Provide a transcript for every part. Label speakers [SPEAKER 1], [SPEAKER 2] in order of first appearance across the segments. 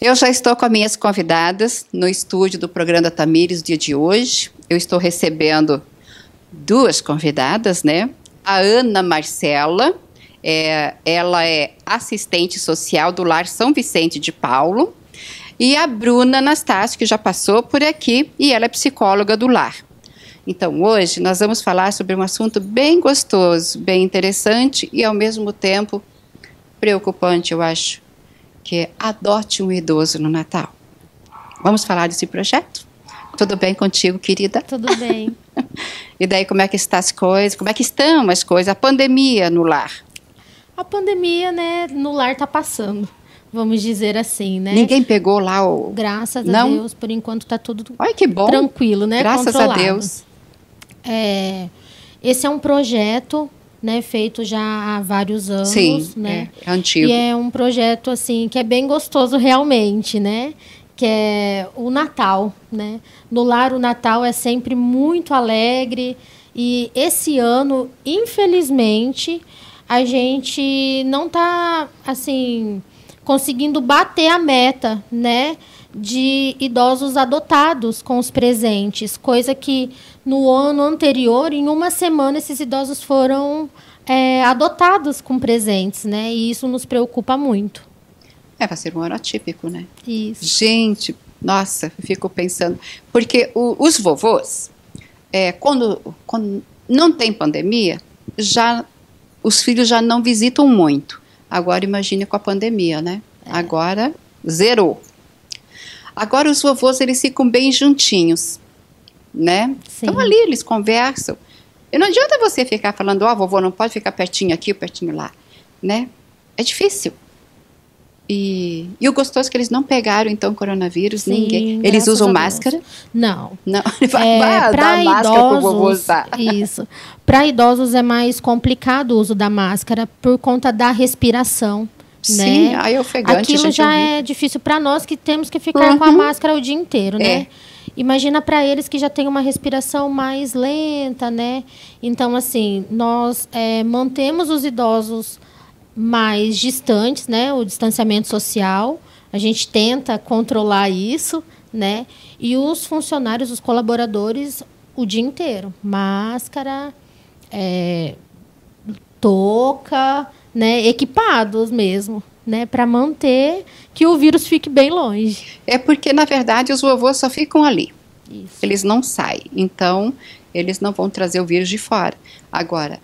[SPEAKER 1] Eu já estou com as minhas convidadas no estúdio do programa da Tamires, dia de hoje. Eu estou recebendo duas convidadas, né? A Ana Marcela, é, ela é assistente social do Lar São Vicente de Paulo. E a Bruna Anastácio, que já passou por aqui, e ela é psicóloga do lar. Então, hoje nós vamos falar sobre um assunto bem gostoso, bem interessante e ao mesmo tempo preocupante, eu acho, que é Adote um Idoso no Natal. Vamos falar desse projeto? Tudo bem contigo, querida?
[SPEAKER 2] Tudo bem.
[SPEAKER 1] e daí, como é que está as coisas? Como é que estão as coisas? A pandemia no lar?
[SPEAKER 2] A pandemia, né, no lar está passando. Vamos dizer assim, né? Ninguém
[SPEAKER 1] pegou lá o.
[SPEAKER 2] Graças Não? a Deus, por enquanto está tudo Ai, que bom. tranquilo, né? Graças Controlado. a Deus. É, esse é um projeto né, feito já há vários anos, Sim, né?
[SPEAKER 1] É, é, antigo. E é
[SPEAKER 2] um projeto assim que é bem gostoso realmente, né? que é o Natal, né? No lar o Natal é sempre muito alegre e esse ano, infelizmente, a gente não tá assim conseguindo bater a meta, né, de idosos adotados com os presentes, coisa que no ano anterior, em uma semana, esses idosos foram é, adotados com presentes, né? E isso nos preocupa muito. É, vai ser um ano atípico, né? Isso.
[SPEAKER 1] Gente, nossa, fico pensando. Porque o, os vovôs, é, quando, quando não tem pandemia, já os filhos já não visitam muito. Agora imagine com a pandemia, né? É. Agora zerou. Agora os vovôs eles ficam bem juntinhos né? Então, Sim. Então ali eles conversam. E não adianta você ficar falando, ó, oh, vovô, não pode ficar pertinho aqui ou pertinho lá, né? É difícil. E, e o gostoso é que
[SPEAKER 2] eles não pegaram, então, coronavírus, Sim, ninguém. Eles usam máscara? Não. Não, é, Vai, máscara idosos, pro vovô usar. Isso. Para idosos é mais complicado o uso da máscara por conta da respiração. Sim, né? aí é ofegante. Aquilo já é difícil para nós que temos que ficar uhum. com a uhum. máscara o dia inteiro, né? É. Imagina para eles que já tem uma respiração mais lenta, né? Então, assim, nós é, mantemos os idosos mais distantes, né? O distanciamento social, a gente tenta controlar isso, né? E os funcionários, os colaboradores, o dia inteiro, máscara, é, touca, né? Equipados mesmo né, para manter que o vírus
[SPEAKER 1] fique bem longe. É porque na verdade os vovôs só ficam ali. Isso. Eles não saem. Então, eles não vão trazer o vírus de fora. Agora,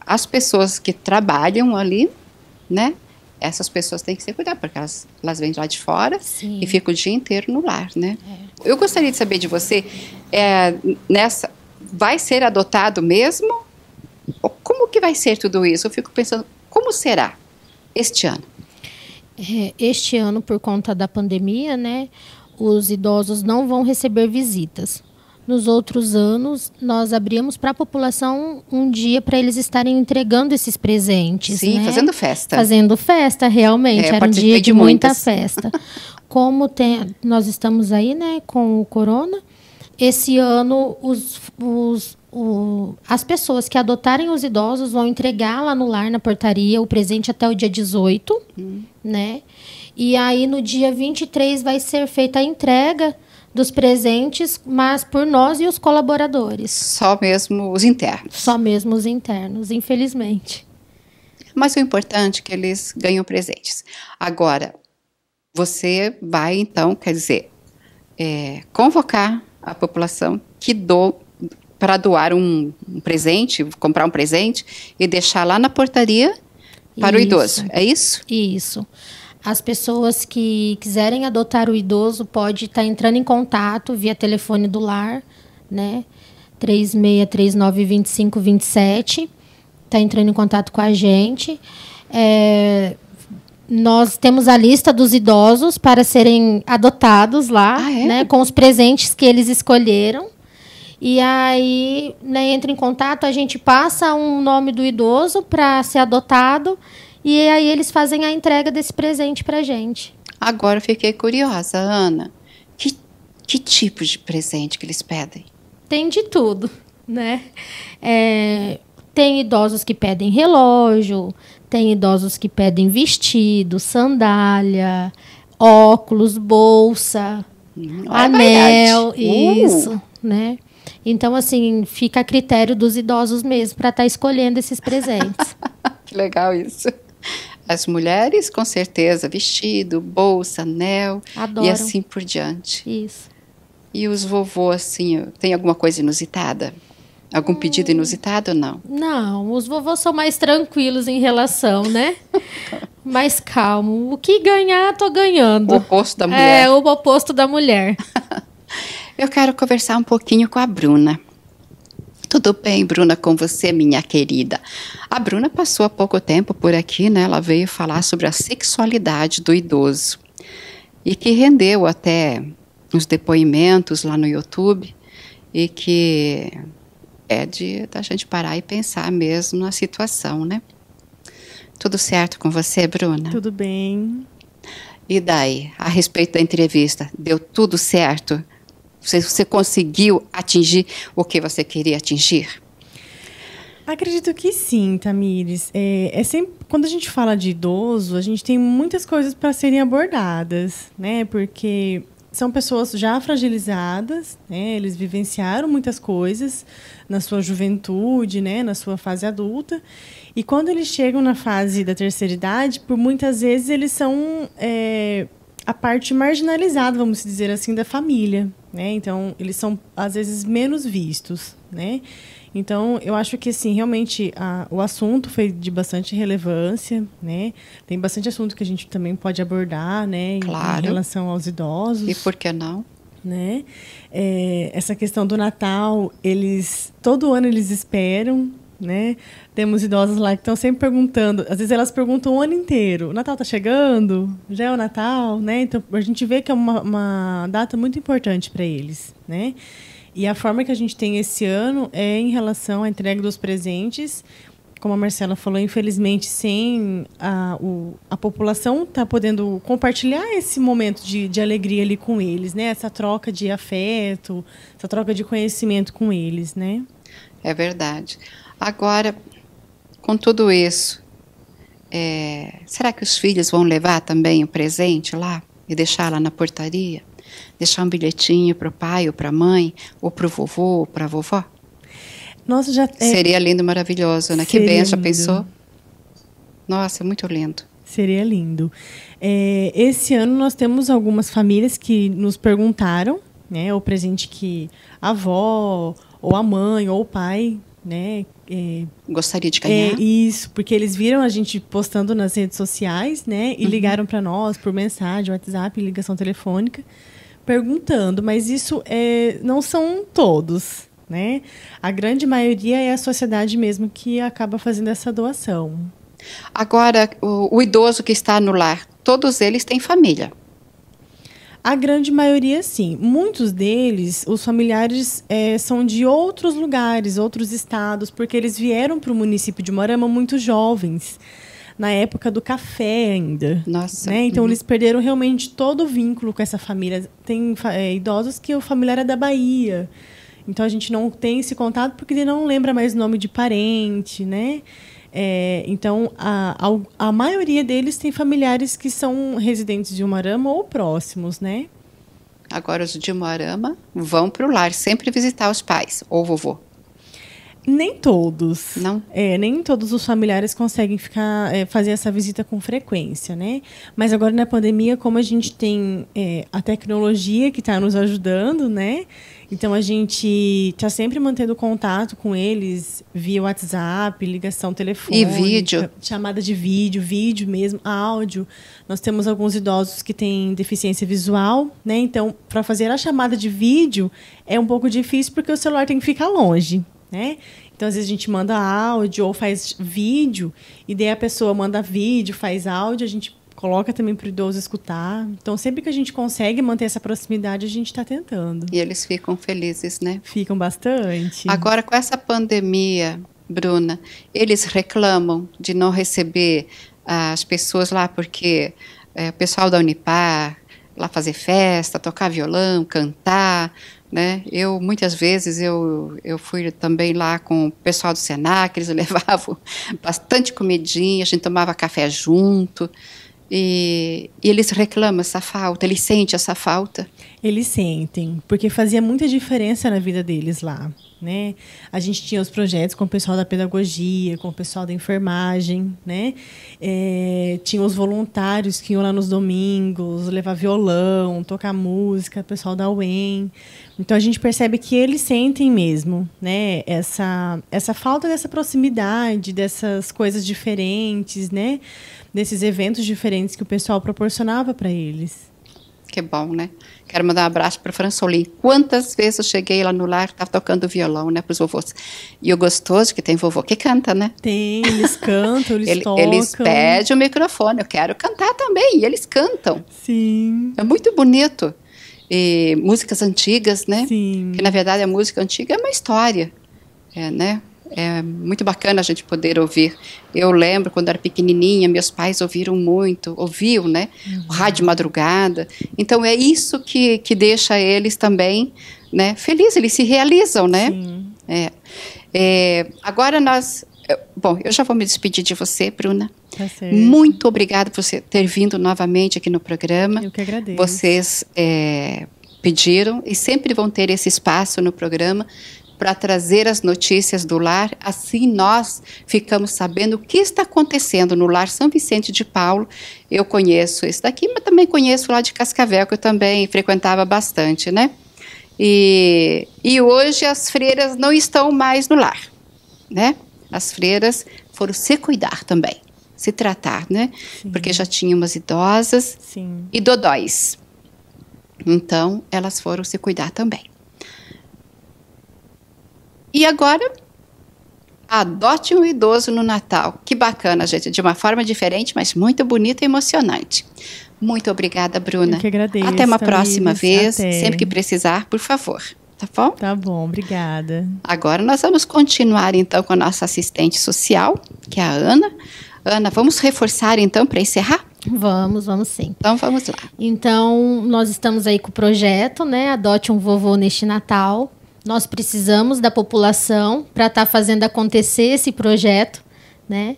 [SPEAKER 1] as pessoas que trabalham ali, né? Essas pessoas têm que se cuidar, porque elas, elas vêm lá de fora Sim. e ficam o dia inteiro no lar, né? É. Eu gostaria de saber de você, é, nessa, vai ser adotado mesmo? Como que vai ser tudo isso? Eu fico
[SPEAKER 2] pensando, como será este ano? É, este ano, por conta da pandemia, né, os idosos não vão receber visitas. Nos outros anos, nós abrimos para a população um dia para eles estarem entregando esses presentes. Sim, né? fazendo festa. Fazendo festa, realmente. É, Era um dia de, muita festa. Como tem, nós estamos aí né, com o corona, esse ano os, os o, as pessoas que adotarem os idosos vão entregar lá no lar, na portaria, o presente até o dia 18 né? E aí no dia 23 vai ser feita a entrega dos presentes, mas por nós e os colaboradores. Só mesmo os internos. Só mesmo os internos, infelizmente.
[SPEAKER 1] Mas o importante é que eles ganham presentes. Agora, você vai então, quer dizer, é, convocar a população que do para doar um, um presente, comprar um presente e deixar lá na portaria para isso. o idoso,
[SPEAKER 2] é isso? Isso. As pessoas que quiserem adotar o idoso pode estar tá entrando em contato via telefone do lar, né? 36392527. Está entrando em contato com a gente. É, nós temos a lista dos idosos para serem adotados lá, ah, é? né, com os presentes que eles escolheram. E aí né, entra em contato, a gente passa um nome do idoso para ser adotado e aí eles fazem a entrega desse presente para gente. Agora eu fiquei
[SPEAKER 1] curiosa, Ana. Que, que tipo de presente que eles pedem?
[SPEAKER 2] Tem de tudo, né? É, tem idosos que pedem relógio, tem idosos que pedem vestido, sandália, óculos, bolsa, hum, é anel, uh! isso, uh. né? Então, assim, fica a critério dos idosos mesmo para estar tá escolhendo esses presentes.
[SPEAKER 1] que legal isso. As mulheres, com certeza, vestido, bolsa, anel Adoram. e assim por diante. Isso. E os vovôs, assim, tem alguma coisa inusitada? Algum hum. pedido inusitado ou não?
[SPEAKER 2] Não, os vovôs são mais tranquilos em relação, né? mais calmo. O que ganhar, tô ganhando. O oposto da é, mulher. É, o oposto da mulher.
[SPEAKER 1] Eu quero conversar um pouquinho com a Bruna. Tudo bem, Bruna, com você, minha querida. A Bruna passou há pouco tempo por aqui, né? Ela veio falar sobre a sexualidade do idoso e que rendeu até uns depoimentos lá no YouTube e que é de da gente parar e pensar mesmo na situação, né? Tudo certo com você, Bruna? Tudo bem. E daí, a respeito da entrevista, deu tudo certo? Você, você conseguiu atingir o que você queria atingir?
[SPEAKER 3] Acredito que sim, Tamires. É, é, sempre quando a gente fala de idoso, a gente tem muitas coisas para serem abordadas, né? Porque são pessoas já fragilizadas, né? Eles vivenciaram muitas coisas na sua juventude, né? Na sua fase adulta, e quando eles chegam na fase da terceira idade, por muitas vezes eles são é, a parte marginalizada, vamos dizer assim, da família, né? Então, eles são às vezes menos vistos, né? Então, eu acho que assim, realmente a, o assunto foi de bastante relevância, né? Tem bastante assunto que a gente também pode abordar, né, claro. em, em relação aos idosos. E por que não? Né? É, essa questão do Natal, eles todo ano eles esperam, né? Temos idosas lá que estão sempre perguntando. Às vezes elas perguntam o ano inteiro. O Natal está chegando? Já é o Natal, né? Então a gente vê que é uma, uma data muito importante para eles, né? E a forma que a gente tem esse ano é em relação à entrega dos presentes. Como a Marcela falou, infelizmente, sem a, o, a população tá podendo compartilhar esse momento de, de alegria ali com eles, né? Essa troca de afeto, essa troca de conhecimento com eles, né? É verdade. Agora, com tudo isso,
[SPEAKER 1] é, será que os filhos vão levar também o presente lá e deixar lá na portaria? Deixar um bilhetinho para o pai ou para a mãe, ou para o vovô ou para a vovó? Nossa, já, é, Seria lindo, maravilhoso, né? Que bem, já pensou?
[SPEAKER 3] Nossa, muito lindo. Seria lindo. É, esse ano nós temos algumas famílias que nos perguntaram, né? O presente que a avó, ou a mãe, ou o pai né? É, Gostaria de ganhar. É, isso, porque eles viram a gente postando nas redes sociais, né? E uhum. ligaram para nós por mensagem, WhatsApp, ligação telefônica, perguntando. Mas isso é, não são todos, né? A grande maioria é a sociedade mesmo que acaba fazendo essa doação. Agora, o, o idoso que está no lar, todos eles têm família. A grande maioria, sim. Muitos deles, os familiares é, são de outros lugares, outros estados, porque eles vieram para o município de Morama muito jovens, na época do café ainda. Nossa. Né? Então, uhum. eles perderam realmente todo o vínculo com essa família. Tem é, idosos que o familiar era é da Bahia. Então, a gente não tem esse contato porque ele não lembra mais o nome de parente, né? É, então, a, a, a, maioria deles tem familiares que são residentes de Umarama ou próximos, né? Agora, os de Umarama vão para o lar sempre visitar os pais ou vovô. Nem todos. Não? É, nem todos os familiares conseguem ficar é, fazer essa visita com frequência, né? Mas agora na pandemia, como a gente tem é, a tecnologia que está nos ajudando, né? Então a gente está sempre mantendo contato com eles via WhatsApp, ligação telefônica, e vídeo. chamada de vídeo, vídeo mesmo, áudio. Nós temos alguns idosos que têm deficiência visual, né? Então para fazer a chamada de vídeo é um pouco difícil porque o celular tem que ficar longe né? Então, às vezes a gente manda áudio ou faz vídeo, e daí a pessoa manda vídeo, faz áudio, a gente coloca também para o idoso escutar. Então, sempre que a gente consegue manter essa proximidade, a gente está tentando. E eles ficam felizes, né? Ficam
[SPEAKER 1] bastante. Agora, com essa pandemia, Bruna, eles reclamam de não receber ah, as pessoas lá, porque é, o pessoal da Unipar, lá fazer festa, tocar violão, cantar, né? Eu muitas vezes eu, eu fui também lá com o pessoal do Senac, eles levavam bastante comidinha, a gente tomava café junto, e, e, eles reclamam essa falta, eles sentem essa falta?
[SPEAKER 3] Eles sentem, porque fazia muita diferença na vida deles lá. Né? A gente tinha os projetos com o pessoal da pedagogia, com o pessoal da enfermagem, né? É, tinha os voluntários que iam lá nos domingos levar violão, tocar música, o pessoal da UEM. Então a gente percebe que eles sentem mesmo, né? Essa essa falta dessa proximidade, dessas coisas diferentes, né? desses eventos diferentes que o pessoal proporcionava para eles.
[SPEAKER 1] Que bom, né? Quero mandar um abraço para Fransolim. Quantas vezes eu cheguei lá no lar, estava tocando violão, né, para os vovôs. E o gostoso é que tem vovô que canta, né? Tem, eles cantam, eles Ele, tocam. Eles pedem o microfone, eu quero cantar também, e eles cantam.
[SPEAKER 3] Sim.
[SPEAKER 1] É muito bonito. E músicas antigas, né? Sim. Que na verdade a música antiga é uma história, é, né? É muito bacana a gente poder ouvir. Eu lembro quando era pequenininha, meus pais ouviram muito, ouviam, né? O uhum. rádio madrugada. Então é isso que, que deixa eles também, né? Felizes, eles se realizam, né? Sim. É. É, agora nós Bom, eu já vou me despedir de você, Bruna.
[SPEAKER 3] Tá certo. Muito
[SPEAKER 1] obrigada por você ter vindo novamente aqui no programa. Eu que agradeço. Vocês é, pediram e sempre vão ter esse espaço no programa para trazer as notícias do lar. Assim nós ficamos sabendo o que está acontecendo no lar São Vicente de Paulo. Eu conheço esse daqui, mas também conheço lá de Cascavel, que eu também frequentava bastante, né? E, e hoje as freiras não estão mais no lar, né? As freiras foram se cuidar também, se tratar, né? Sim. Porque já tinha umas idosas Sim. e dodóis. Então, elas foram se cuidar também. E agora, adote um idoso no Natal. Que bacana, gente. De uma forma diferente, mas muito bonita e emocionante. Muito obrigada, Bruna. Eu que agradeço. Até uma próxima vez. Até. Sempre que precisar, por favor.
[SPEAKER 3] Tá bom? Tá bom, obrigada.
[SPEAKER 1] Agora nós vamos continuar então com a nossa assistente social, que é a Ana. Ana, vamos reforçar então para encerrar?
[SPEAKER 2] Vamos, vamos sim. Então vamos lá. Então, nós estamos aí com o projeto, né? Adote um vovô neste Natal, nós precisamos da população para estar tá fazendo acontecer esse projeto, né?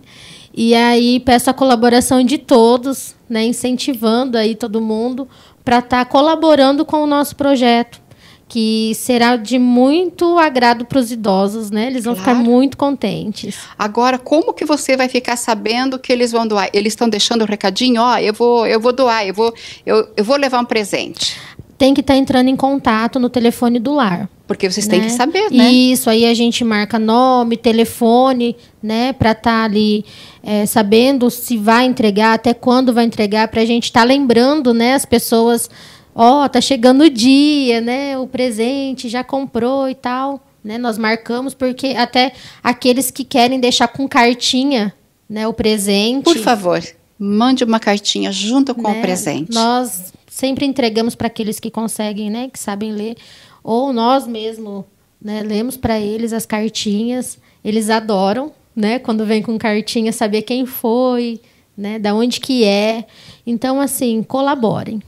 [SPEAKER 2] E aí peço a colaboração de todos, né, incentivando aí todo mundo para estar tá colaborando com o nosso projeto, que será de muito agrado para os idosos, né? Eles vão claro. ficar muito contentes. Agora, como que você vai ficar sabendo
[SPEAKER 1] que eles vão doar? Eles estão deixando o um recadinho, ó, oh, eu vou, eu vou doar, eu vou, eu, eu vou levar um
[SPEAKER 2] presente tem que estar tá entrando em contato no telefone do lar. Porque vocês né? têm que né? saber, né? Isso, aí a gente marca nome, telefone, né? Para estar tá ali é, sabendo se vai entregar, até quando vai entregar, para a gente estar tá lembrando, né? As pessoas, ó, oh, tá chegando o dia, né? O presente, já comprou e tal. Né? Nós marcamos porque até aqueles que querem deixar com cartinha, né, o presente. Por
[SPEAKER 1] favor, mande
[SPEAKER 2] uma cartinha junto com né? o presente. Nós sempre entregamos para aqueles que conseguem, né, que sabem ler, ou nós mesmo, né, lemos para eles as cartinhas, eles adoram, né, quando vem com cartinha saber quem foi, né, da onde que é. Então assim, colaborem.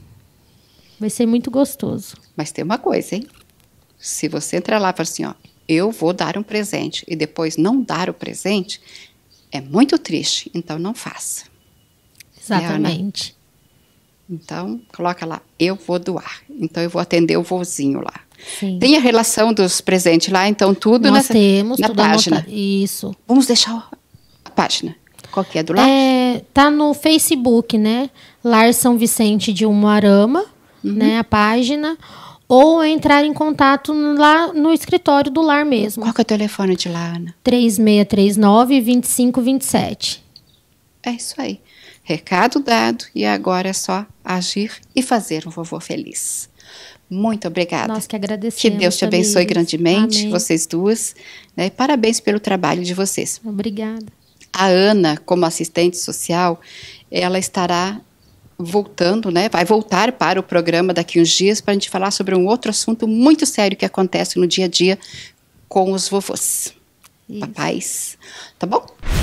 [SPEAKER 2] Vai ser muito gostoso. Mas tem uma coisa, hein?
[SPEAKER 1] Se você entrar lá e falar assim, ó, eu vou dar um presente e depois não dar o presente, é muito triste, então não faça.
[SPEAKER 2] É, né? Exatamente.
[SPEAKER 1] Então, coloca lá, eu vou doar. Então, eu vou atender o vozinho lá. Sim. Tem a relação dos presentes lá, então tudo Nós nessa, temos, na tudo página. Anota... Isso.
[SPEAKER 2] Vamos deixar
[SPEAKER 1] a página. Qual que é do Lar?
[SPEAKER 2] É, tá no Facebook, né? Lar São Vicente de Umuarama, uhum. né? A página. Ou entrar em contato lá no escritório do lar mesmo. Qual que é o telefone de lá, Ana? 3639-2527.
[SPEAKER 1] É isso aí. Recado dado e agora é só agir e fazer um vovô feliz. Muito obrigada. Nós que agradecemos. Que Deus te abençoe amigos. grandemente, Amém. vocês duas. Né, e parabéns pelo trabalho de vocês.
[SPEAKER 2] Obrigada.
[SPEAKER 1] A Ana, como assistente social, ela estará voltando, né? Vai voltar para o programa daqui uns dias para a gente falar sobre um outro assunto muito sério que acontece no dia a dia com os vovôs. Isso. Papais. Tá bom?